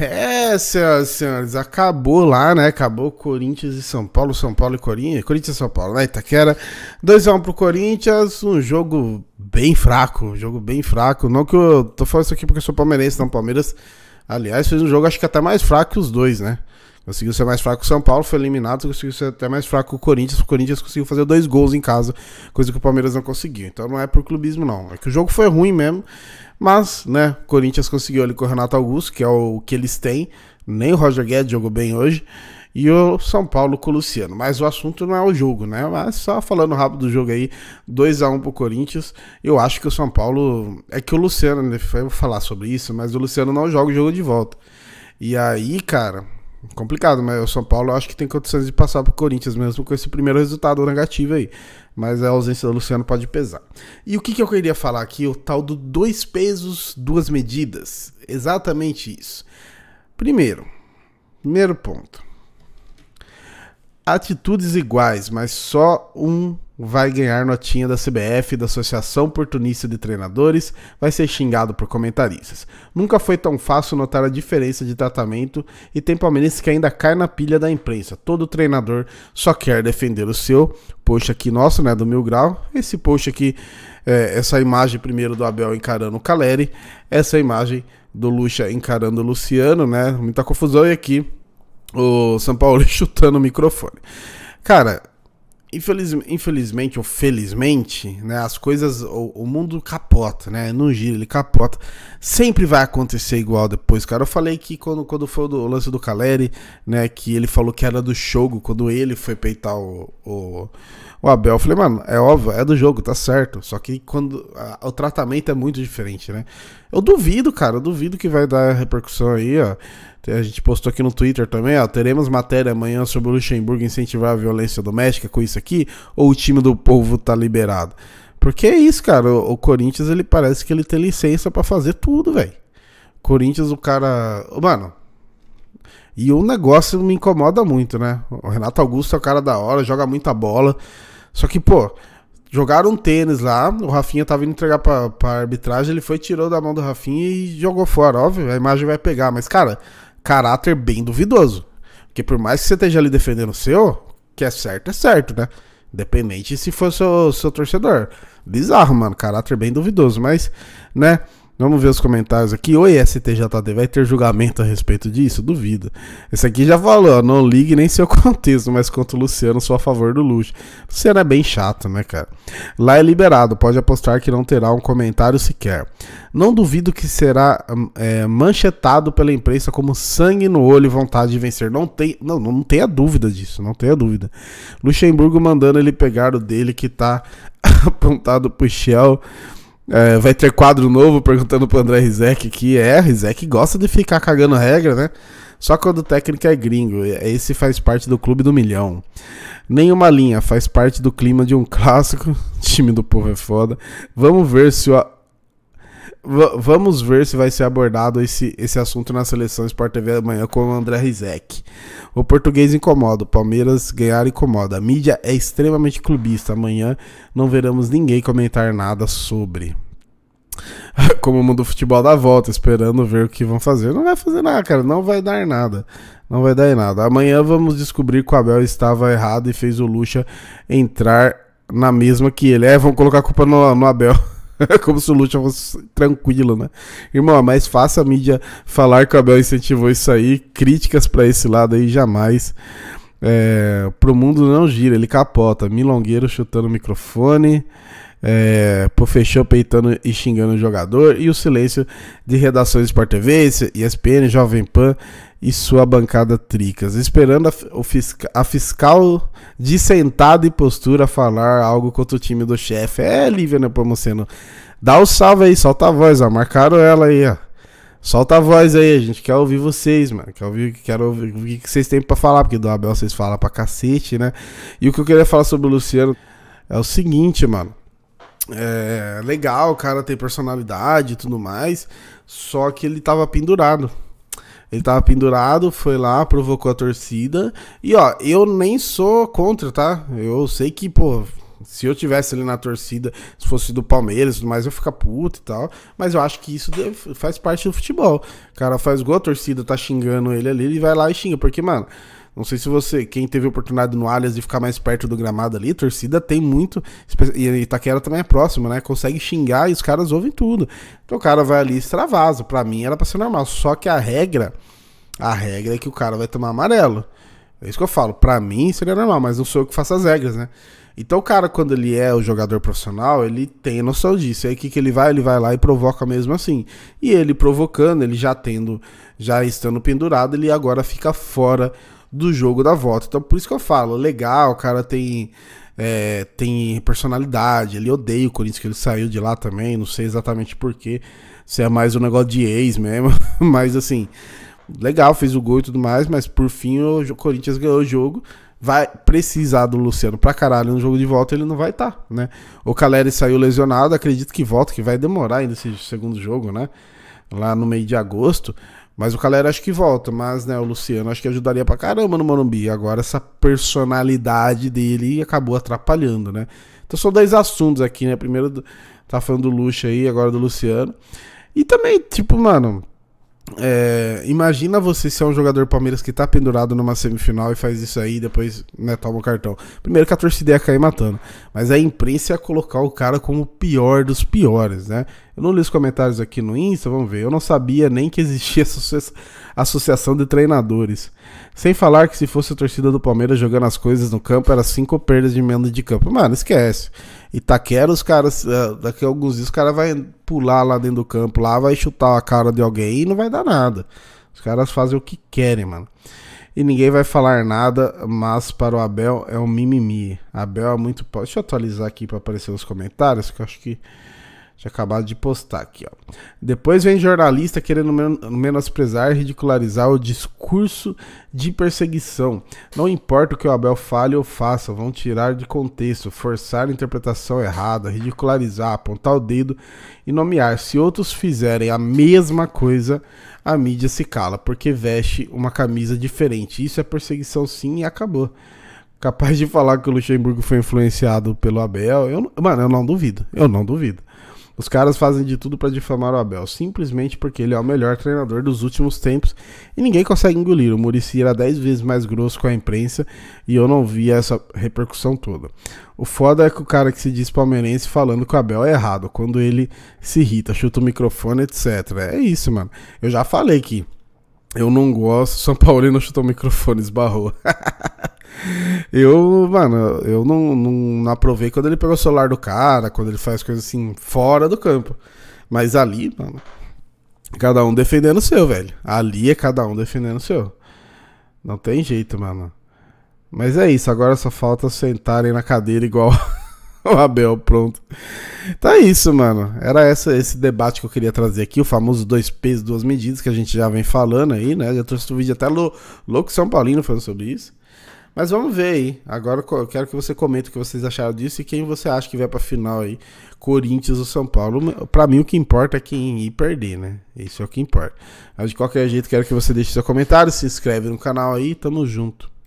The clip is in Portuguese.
É, senhoras e senhores, acabou lá, né? Acabou Corinthians e São Paulo, São Paulo e Corinthians, Corinthians e São Paulo, né? Itaquera, 2x1 pro Corinthians, um jogo bem fraco, um jogo bem fraco. Não que eu tô falando isso aqui porque eu sou palmeirense, não, Palmeiras, aliás, fez um jogo acho que até mais fraco que os dois, né? Conseguiu ser mais fraco que o São Paulo, foi eliminado, conseguiu ser até mais fraco que o Corinthians. O Corinthians conseguiu fazer dois gols em casa, coisa que o Palmeiras não conseguiu. Então não é por clubismo, não. É que o jogo foi ruim mesmo, mas, né, o Corinthians conseguiu ali com o Renato Augusto, que é o que eles têm. Nem o Roger Guedes jogou bem hoje. E o São Paulo com o Luciano. Mas o assunto não é o jogo, né? Mas só falando rápido do jogo aí, 2 a 1 pro Corinthians. Eu acho que o São Paulo. É que o Luciano, né? Vou falar sobre isso, mas o Luciano não joga o jogo de volta. E aí, cara, complicado, mas o São Paulo acho que tem condições de passar pro Corinthians mesmo com esse primeiro resultado negativo aí. Mas a ausência do Luciano pode pesar. E o que, que eu queria falar aqui? O tal do dois pesos, duas medidas. Exatamente isso. Primeiro, primeiro ponto. Atitudes iguais, mas só um vai ganhar notinha da CBF, da Associação Portunista de Treinadores, vai ser xingado por comentaristas. Nunca foi tão fácil notar a diferença de tratamento e tem palmeirense que ainda cai na pilha da imprensa. Todo treinador só quer defender o seu. Post aqui nosso, né, do Mil Grau. Esse post aqui, é, essa imagem primeiro do Abel encarando o Caleri, essa imagem do Lucha encarando o Luciano, né, muita confusão. E aqui o São Paulo chutando o microfone. Cara, infeliz, infelizmente ou felizmente, né, as coisas, o, o, mundo capota, né? Não gira, ele capota. Sempre vai acontecer igual depois, cara. Eu falei que quando, quando foi o, do, o lance do Caleri, né, que ele falou que era do Shogo, quando ele foi peitar o, o o Abel, eu falei, mano, é óbvio, é do jogo, tá certo. Só que quando a, o tratamento é muito diferente, né? Eu duvido, cara, eu duvido que vai dar repercussão aí, ó. A gente postou aqui no Twitter também, ó. Teremos matéria amanhã sobre o Luxemburgo incentivar a violência doméstica com isso aqui, ou o time do povo tá liberado? Porque é isso, cara. O, o Corinthians, ele parece que ele tem licença para fazer tudo, velho. Corinthians, o cara. Mano, e o negócio me incomoda muito, né? O Renato Augusto é o cara da hora, joga muita bola. Só que, pô, jogaram um tênis lá, o Rafinha tava indo entregar pra, pra arbitragem, ele foi, tirou da mão do Rafinha e jogou fora. Óbvio, a imagem vai pegar, mas, cara, caráter bem duvidoso. Porque por mais que você esteja ali defendendo o seu, que é certo, é certo, né? Independente se for seu, seu torcedor. Bizarro, mano. Caráter bem duvidoso. Mas, né? Vamos ver os comentários aqui. Oi, STJD, vai ter julgamento a respeito disso? Duvido. Esse aqui já falou, não ligue nem seu contexto, mas quanto o Luciano, sou a favor do Luxo. Luciano é bem chato, né, cara? Lá é liberado, pode apostar que não terá um comentário sequer. Não duvido que será hum, é, manchetado pela imprensa como sangue no olho e vontade de vencer. Não tem, não, não tenha dúvida disso, não tenha dúvida. Luxemburgo mandando ele pegar o dele que tá apontado pro Shell é, vai ter quadro novo perguntando pro André Rizek que é, Rizek gosta de ficar cagando regra, né? Só quando o técnico é gringo, esse faz parte do clube do milhão. Nenhuma linha faz parte do clima de um clássico. Time do povo é foda. Vamos ver se o vamos ver se vai ser abordado esse, esse assunto na seleção Sport TV amanhã com o André Rizek. O português incomoda, o Palmeiras ganhar incomoda. A mídia é extremamente clubista. Amanhã não veremos ninguém comentar nada sobre. Como o mundo do futebol dá volta, esperando ver o que vão fazer. Não vai fazer nada, cara. Não vai dar nada. Não vai dar nada. Amanhã vamos descobrir que o Abel estava errado e fez o Lucha entrar na mesma que ele. É, vão colocar a culpa no, no Abel. Como se o Lucha fosse tranquilo, né? Irmão, é mas faça a mídia falar que o Abel incentivou isso aí. Críticas para esse lado aí jamais. É, pro mundo não gira, ele capota. Milongueiro chutando o microfone é, por fechou peitando e xingando o jogador e o silêncio de redações Sport TV, ESPN, Jovem Pan e sua bancada tricas, esperando a, fisca, a fiscal de sentada e postura falar algo contra o time do chefe. É, Lívia Nepomuceno, né, dá o um salve aí, solta a voz, ó, marcaram ela aí, ó. Solta a voz aí, a gente quer ouvir vocês, mano. Quer ouvir, quero ouvir o que vocês têm para falar, porque do Abel vocês falam pra cacete, né? E o que eu queria falar sobre o Luciano é o seguinte, mano é, legal, o cara tem personalidade e tudo mais, só que ele tava pendurado. Ele tava pendurado, foi lá, provocou a torcida. E ó, eu nem sou contra, tá? Eu sei que, pô, se eu tivesse ali na torcida, se fosse do Palmeiras, mais, eu ficar puto e tal. Mas eu acho que isso faz parte do futebol. O cara faz gol, a torcida tá xingando ele ali, ele vai lá e xinga. Porque, mano, não sei se você, quem teve oportunidade no Allianz de ficar mais perto do gramado ali, torcida tem muito. E Itaquera também é próximo, né? Consegue xingar e os caras ouvem tudo. Então o cara vai ali e extravasa. Pra mim era pra ser normal. Só que a regra, a regra é que o cara vai tomar amarelo. É isso que eu falo. Pra mim seria normal, mas não sou eu que faço as regras, né? Então o cara, quando ele é o jogador profissional, ele tem noção disso. Aí o que, que ele vai? Ele vai lá e provoca mesmo assim. E ele provocando, ele já tendo, já estando pendurado, ele agora fica fora do jogo da volta. Então por isso que eu falo, legal, o cara tem é, tem personalidade, ele odeia o Corinthians que ele saiu de lá também, não sei exatamente porquê, se é mais um negócio de ex mesmo, mas assim, legal, fez o gol e tudo mais, mas por fim o Corinthians ganhou o jogo. Vai precisar do Luciano pra caralho no jogo de volta, ele não vai estar, tá, né? O Caleri saiu lesionado, acredito que volta, que vai demorar ainda esse segundo jogo, né? Lá no meio de agosto. Mas o Calera acho que volta, mas né, o Luciano acho que ajudaria pra caramba no Morumbi. Agora essa personalidade dele acabou atrapalhando, né? Então são dois assuntos aqui, né? Primeiro tá falando do Luxo aí, agora do Luciano. E também, tipo, mano, é, imagina você ser um jogador Palmeiras que tá pendurado numa semifinal e faz isso aí e depois né, toma o cartão. Primeiro que a torcida ia cair matando, mas a imprensa ia colocar o cara como o pior dos piores, né? Eu não li os comentários aqui no Insta, vamos ver. Eu não sabia nem que existia essa, Associação de Treinadores. Sem falar que se fosse a torcida do Palmeiras jogando as coisas no campo, era cinco perdas de menos de campo. Mano, esquece. Itaquera, os caras, eh, daqui a alguns dias, os caras vão pular lá dentro do campo, lá vai chutar a cara de alguém e não vai dar nada. Os caras fazem o que querem, mano. E ninguém vai falar nada, mas para o Abel é um mimimi. Abel é muito. Deixa eu atualizar aqui para aparecer os comentários, que eu acho que. Tinha acabado de postar aqui, ó. Depois vem jornalista querendo men menosprezar e ridicularizar o discurso de perseguição. Não importa o que o Abel fale ou faça, vão tirar de contexto, forçar a interpretação errada, ridicularizar, apontar o dedo e nomear. Se outros fizerem a mesma coisa, a mídia se cala, porque veste uma camisa diferente. Isso é perseguição sim e acabou capaz de falar que o Luxemburgo foi influenciado pelo Abel, eu, mano, eu não duvido. Eu não duvido. Os caras fazem de tudo para difamar o Abel, simplesmente porque ele é o melhor treinador dos últimos tempos e ninguém consegue engolir. O Murici era 10 vezes mais grosso com a imprensa e eu não via essa repercussão toda. O foda é que o cara que se diz palmeirense falando que o Abel é errado, quando ele se irrita, chuta o microfone, etc. É isso, mano. Eu já falei que eu não gosto. São Paulino chutou o microfone, esbarrou. Eu, mano, eu não, não, não, aprovei quando ele pegou o celular do cara, quando ele faz coisas assim fora do campo. Mas ali, mano, cada um defendendo o seu, velho. Ali é cada um defendendo o seu. Não tem jeito, mano. Mas é isso, agora só falta sentarem na cadeira igual o Abel, pronto. Tá isso, mano. Era essa, esse debate que eu queria trazer aqui, o famoso dois pesos, duas medidas, que a gente já vem falando aí, né? Já trouxe um vídeo até lou louco São Paulino falando sobre isso. Mas vamos ver aí. Agora eu quero que você comente o que vocês acharam disso e quem você acha que vai pra final aí. Corinthians ou São Paulo. Pra mim o que importa é quem ir perder, né? Isso é o que importa. Mas de qualquer jeito, quero que você deixe seu comentário, se inscreve no canal aí. Tamo junto.